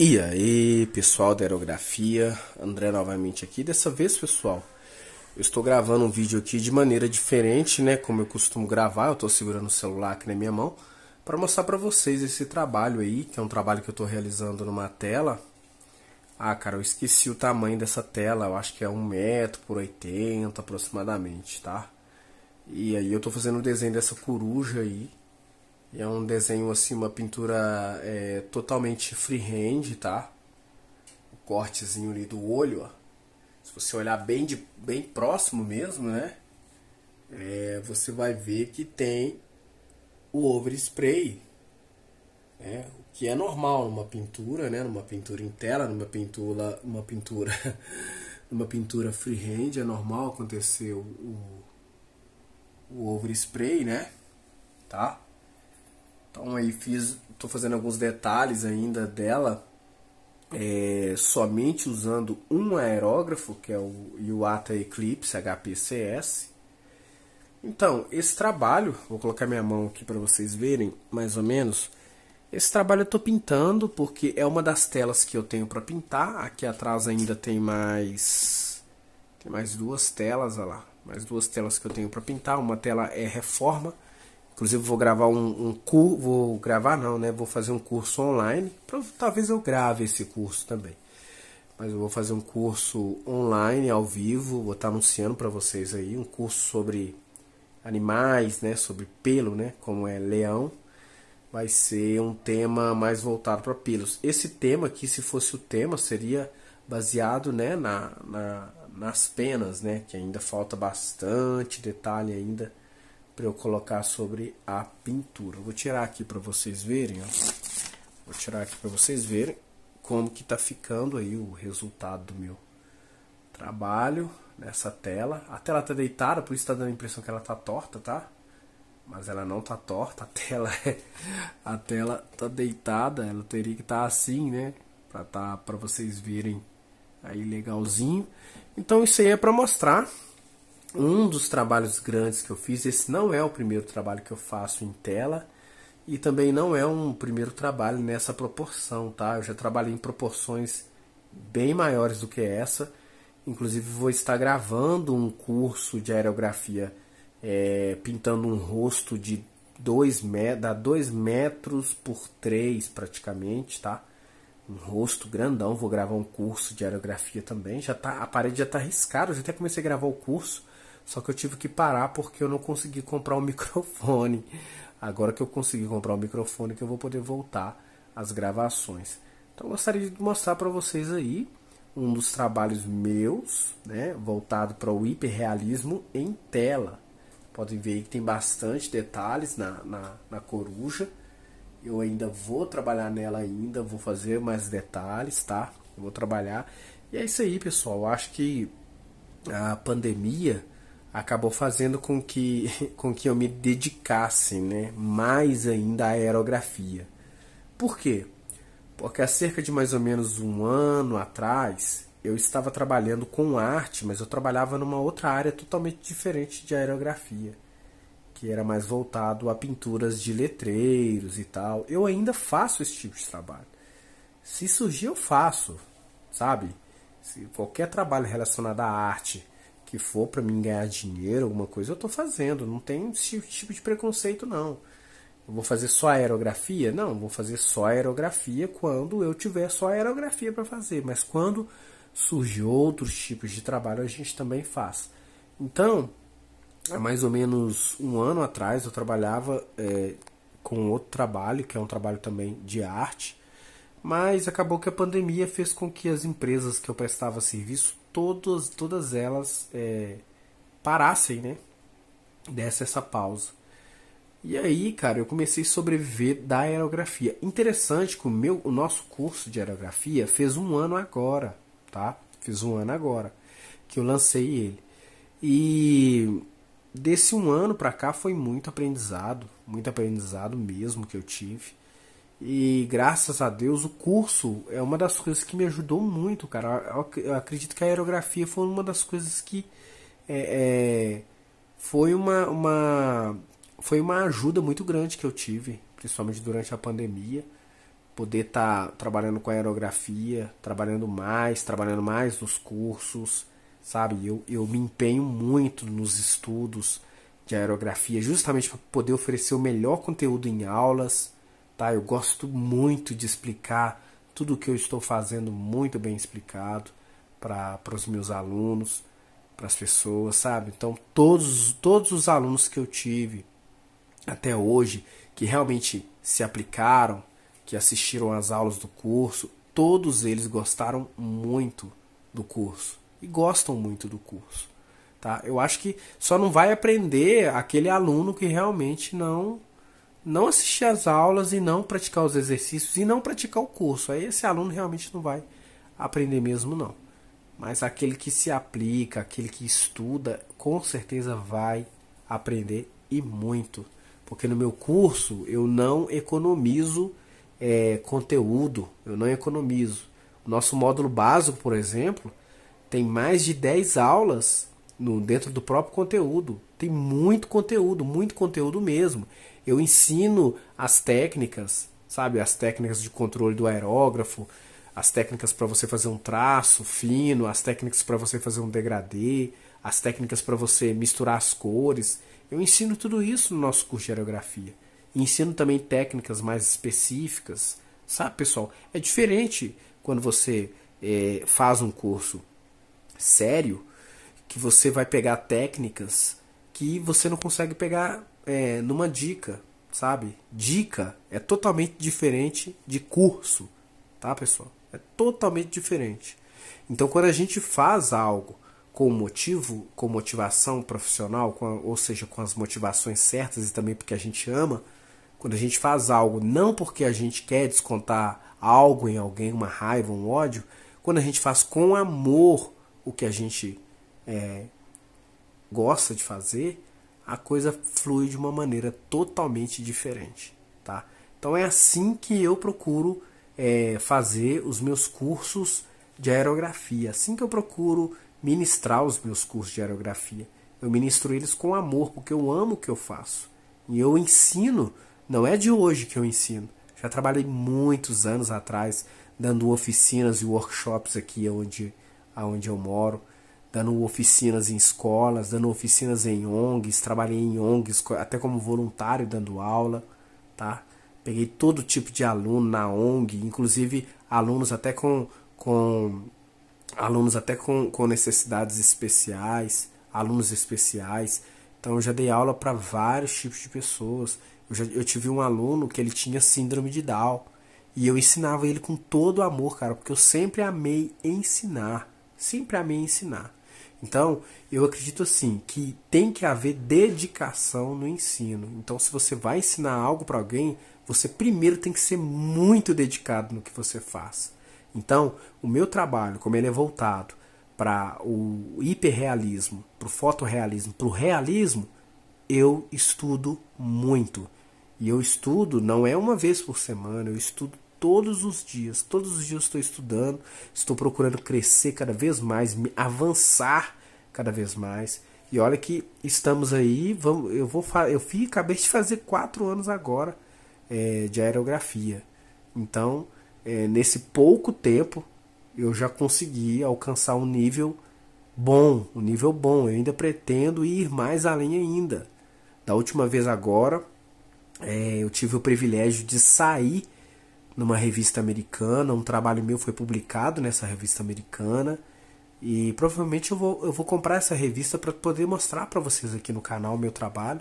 E aí, pessoal da aerografia, André novamente aqui. Dessa vez, pessoal, eu estou gravando um vídeo aqui de maneira diferente, né? Como eu costumo gravar, eu estou segurando o celular aqui na minha mão para mostrar para vocês esse trabalho aí, que é um trabalho que eu estou realizando numa tela. Ah, cara, eu esqueci o tamanho dessa tela, eu acho que é 1 metro por 80 aproximadamente, tá? E aí eu estou fazendo o desenho dessa coruja aí, é um desenho assim, uma pintura é, totalmente freehand, tá? O cortezinho ali do olho, ó. Se você olhar bem, de, bem próximo mesmo, né? É, você vai ver que tem o overspray, né? o que é normal numa pintura, né? Numa pintura em tela, numa pintura, uma pintura, numa pintura freehand é normal acontecer o, o, o overspray, né? Tá? Então aí fiz, tô fazendo alguns detalhes ainda dela, é, somente usando um aerógrafo, que é o YUATA Eclipse HPCS. Então, esse trabalho, vou colocar minha mão aqui para vocês verem, mais ou menos. Esse trabalho eu estou pintando porque é uma das telas que eu tenho para pintar. Aqui atrás ainda tem mais tem mais duas telas, olha lá, mais duas telas que eu tenho para pintar. Uma tela é reforma Inclusive vou gravar um, um curso, vou gravar não, né? Vou fazer um curso online. Talvez eu grave esse curso também. Mas eu vou fazer um curso online, ao vivo, vou estar tá anunciando para vocês aí um curso sobre animais, né? Sobre pelo, né? Como é leão. Vai ser um tema mais voltado para pelos. Esse tema aqui, se fosse o tema, seria baseado, né? Na, na nas penas, né? Que ainda falta bastante detalhe ainda para eu colocar sobre a pintura. vou tirar aqui para vocês verem, ó. Vou tirar aqui para vocês verem como que tá ficando aí o resultado do meu trabalho nessa tela. A tela tá deitada, por isso tá dando a impressão que ela tá torta, tá? Mas ela não tá torta, a tela é... a tela tá deitada, ela teria que estar tá assim, né? Para tá para vocês verem aí legalzinho. Então isso aí é para mostrar um dos trabalhos grandes que eu fiz. Esse não é o primeiro trabalho que eu faço em tela e também não é um primeiro trabalho nessa proporção, tá? Eu já trabalhei em proporções bem maiores do que essa. Inclusive vou estar gravando um curso de aerografia é, pintando um rosto de 2 met metros por 3 praticamente, tá? Um rosto grandão, vou gravar um curso de aerografia também. Já tá, a parede já tá riscada, eu já até comecei a gravar o curso. Só que eu tive que parar porque eu não consegui comprar o um microfone. Agora que eu consegui comprar o um microfone, que eu vou poder voltar às gravações. Então eu gostaria de mostrar para vocês aí um dos trabalhos meus, né, voltado para o hiperrealismo em tela. Podem ver que tem bastante detalhes na, na, na coruja. Eu ainda vou trabalhar nela ainda, vou fazer mais detalhes, tá? Eu vou trabalhar. E é isso aí, pessoal. Eu acho que a pandemia acabou fazendo com que, com que eu me dedicasse né, mais ainda à aerografia. Por quê? Porque há cerca de mais ou menos um ano atrás eu estava trabalhando com arte, mas eu trabalhava numa outra área totalmente diferente de aerografia, que era mais voltado a pinturas de letreiros e tal. Eu ainda faço esse tipo de trabalho. Se surgir, eu faço, sabe? Se qualquer trabalho relacionado à arte que for para mim ganhar dinheiro, alguma coisa, eu tô fazendo. Não tem esse tipo de preconceito, não. Eu vou fazer só aerografia? Não, vou fazer só aerografia quando eu tiver só aerografia para fazer. Mas quando surge outros tipos de trabalho, a gente também faz. Então, há mais ou menos um ano atrás, eu trabalhava é, com outro trabalho, que é um trabalho também de arte, mas acabou que a pandemia fez com que as empresas que eu prestava serviço todas, todas elas é, parassem, né? Desse essa pausa. E aí, cara, eu comecei a sobreviver da aerografia. Interessante que o, meu, o nosso curso de aerografia fez um ano agora, tá? Fiz um ano agora que eu lancei ele. E desse um ano pra cá foi muito aprendizado, muito aprendizado mesmo que eu tive. E graças a Deus o curso é uma das coisas que me ajudou muito, cara. Eu acredito que a aerografia foi uma das coisas que é, é, foi uma, uma foi uma ajuda muito grande que eu tive, principalmente durante a pandemia, poder estar tá trabalhando com aerografia, trabalhando mais, trabalhando mais nos cursos, sabe? Eu, eu me empenho muito nos estudos de aerografia, justamente para poder oferecer o melhor conteúdo em aulas Tá? Eu gosto muito de explicar tudo o que eu estou fazendo muito bem explicado para os meus alunos, para as pessoas, sabe? Então, todos, todos os alunos que eu tive até hoje, que realmente se aplicaram, que assistiram às aulas do curso, todos eles gostaram muito do curso e gostam muito do curso. Tá? Eu acho que só não vai aprender aquele aluno que realmente não não assistir às aulas e não praticar os exercícios e não praticar o curso. Aí esse aluno realmente não vai aprender mesmo não. Mas aquele que se aplica, aquele que estuda, com certeza vai aprender e muito. Porque no meu curso eu não economizo é, conteúdo, eu não economizo. O nosso módulo básico, por exemplo, tem mais de 10 aulas no, dentro do próprio conteúdo. Tem muito conteúdo, muito conteúdo mesmo. Eu ensino as técnicas, sabe? As técnicas de controle do aerógrafo, as técnicas para você fazer um traço fino, as técnicas para você fazer um degradê, as técnicas para você misturar as cores. Eu ensino tudo isso no nosso curso de aerografia. E ensino também técnicas mais específicas, sabe, pessoal? É diferente quando você é, faz um curso sério, que você vai pegar técnicas que você não consegue pegar é, numa dica, sabe? Dica é totalmente diferente de curso, tá, pessoal? É totalmente diferente. Então, quando a gente faz algo com motivo, com motivação profissional, com a, ou seja, com as motivações certas e também porque a gente ama, quando a gente faz algo não porque a gente quer descontar algo em alguém, uma raiva, um ódio, quando a gente faz com amor o que a gente é, gosta de fazer, a coisa flui de uma maneira totalmente diferente, tá? Então é assim que eu procuro é, fazer os meus cursos de aerografia, assim que eu procuro ministrar os meus cursos de aerografia. Eu ministro eles com amor, porque eu amo o que eu faço. E eu ensino, não é de hoje que eu ensino. Já trabalhei muitos anos atrás dando oficinas e workshops aqui onde, onde eu moro dando oficinas em escolas, dando oficinas em ONGs, trabalhei em ONGs até como voluntário dando aula, tá? Peguei todo tipo de aluno na ONG, inclusive alunos até com, com alunos até com, com necessidades especiais, alunos especiais. Então eu já dei aula para vários tipos de pessoas. Eu, já, eu tive um aluno que ele tinha síndrome de Down e eu ensinava ele com todo amor, cara, porque eu sempre amei ensinar, sempre amei ensinar. Então, eu acredito assim que tem que haver dedicação no ensino. Então, se você vai ensinar algo para alguém, você primeiro tem que ser muito dedicado no que você faz. Então, o meu trabalho, como ele é voltado para o hiperrealismo, para o fotorrealismo, para o realismo, eu estudo muito. E eu estudo não é uma vez por semana, eu estudo todos os dias. Todos os dias estou estudando, estou procurando crescer cada vez mais, me avançar cada vez mais. E olha que estamos aí, vamos, eu vou eu fui, acabei de fazer quatro anos agora é, de aerografia. Então, é, nesse pouco tempo, eu já consegui alcançar um nível bom, um nível bom. Eu ainda pretendo ir mais além ainda. Da última vez agora, é, eu tive o privilégio de sair numa revista americana, um trabalho meu foi publicado nessa revista americana. E provavelmente eu vou, eu vou comprar essa revista para poder mostrar para vocês aqui no canal o meu trabalho.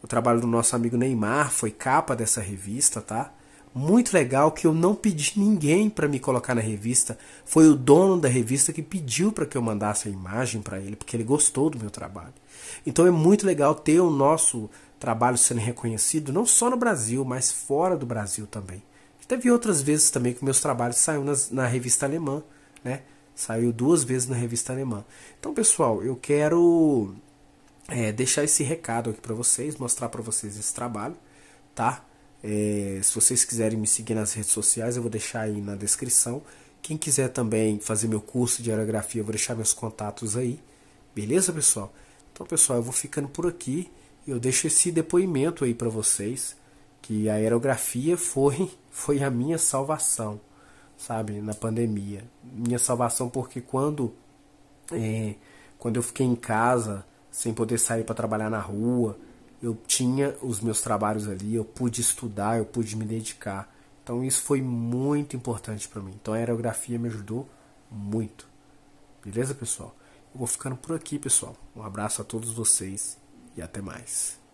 O trabalho do nosso amigo Neymar foi capa dessa revista, tá? Muito legal que eu não pedi ninguém para me colocar na revista. Foi o dono da revista que pediu para que eu mandasse a imagem para ele, porque ele gostou do meu trabalho. Então é muito legal ter o nosso trabalho sendo reconhecido não só no Brasil, mas fora do Brasil também. Teve outras vezes também que meus trabalhos saíram nas, na revista alemã, né? Saiu duas vezes na revista alemã. Então, pessoal, eu quero é, deixar esse recado aqui para vocês, mostrar para vocês esse trabalho, tá? É, se vocês quiserem me seguir nas redes sociais, eu vou deixar aí na descrição. Quem quiser também fazer meu curso de aerografia, eu vou deixar meus contatos aí. Beleza, pessoal? Então, pessoal, eu vou ficando por aqui. Eu deixo esse depoimento aí para vocês que a aerografia foi foi a minha salvação, sabe, na pandemia. Minha salvação porque quando é, quando eu fiquei em casa sem poder sair para trabalhar na rua, eu tinha os meus trabalhos ali, eu pude estudar, eu pude me dedicar. Então isso foi muito importante para mim. Então a aerografia me ajudou muito. Beleza, pessoal? Eu vou ficando por aqui, pessoal. Um abraço a todos vocês e até mais.